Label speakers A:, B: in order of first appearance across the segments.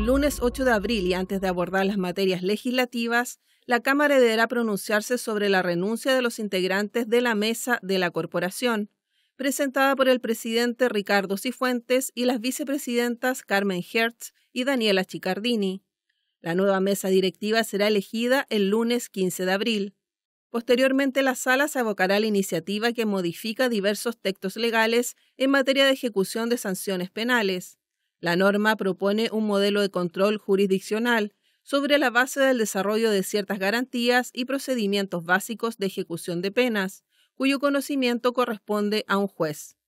A: El lunes 8 de abril y antes de abordar las materias legislativas, la Cámara deberá pronunciarse sobre la renuncia de los integrantes de la mesa de la corporación, presentada por el presidente Ricardo Cifuentes y las vicepresidentas Carmen Hertz y Daniela Chicardini. La nueva mesa directiva será elegida el lunes 15 de abril. Posteriormente, la sala se abocará a la iniciativa que modifica diversos textos legales en materia de ejecución de sanciones penales. La norma propone un modelo de control jurisdiccional sobre la base del desarrollo de ciertas garantías y procedimientos básicos de ejecución de penas, cuyo conocimiento corresponde a un juez.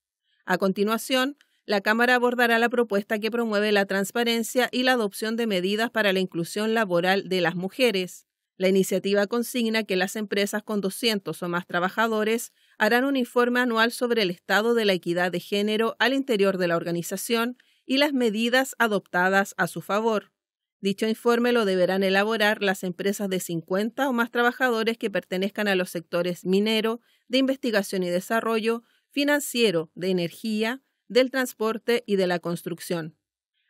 A: A continuación, la Cámara abordará la propuesta que promueve la transparencia y la adopción de medidas para la inclusión laboral de las mujeres. La iniciativa consigna que las empresas con 200 o más trabajadores harán un informe anual sobre el estado de la equidad de género al interior de la organización y las medidas adoptadas a su favor. Dicho informe lo deberán elaborar las empresas de 50 o más trabajadores que pertenezcan a los sectores minero, de investigación y desarrollo, financiero, de energía, del transporte y de la construcción.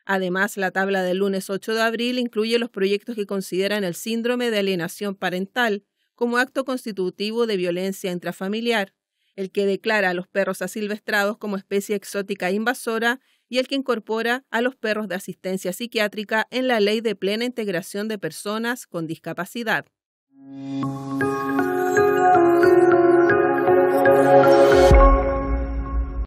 A: Además, la tabla del lunes 8 de abril incluye los proyectos que consideran el síndrome de alienación parental como acto constitutivo de violencia intrafamiliar, el que declara a los perros asilvestrados como especie exótica invasora y el que incorpora a los perros de asistencia psiquiátrica en la Ley de Plena Integración de Personas con Discapacidad.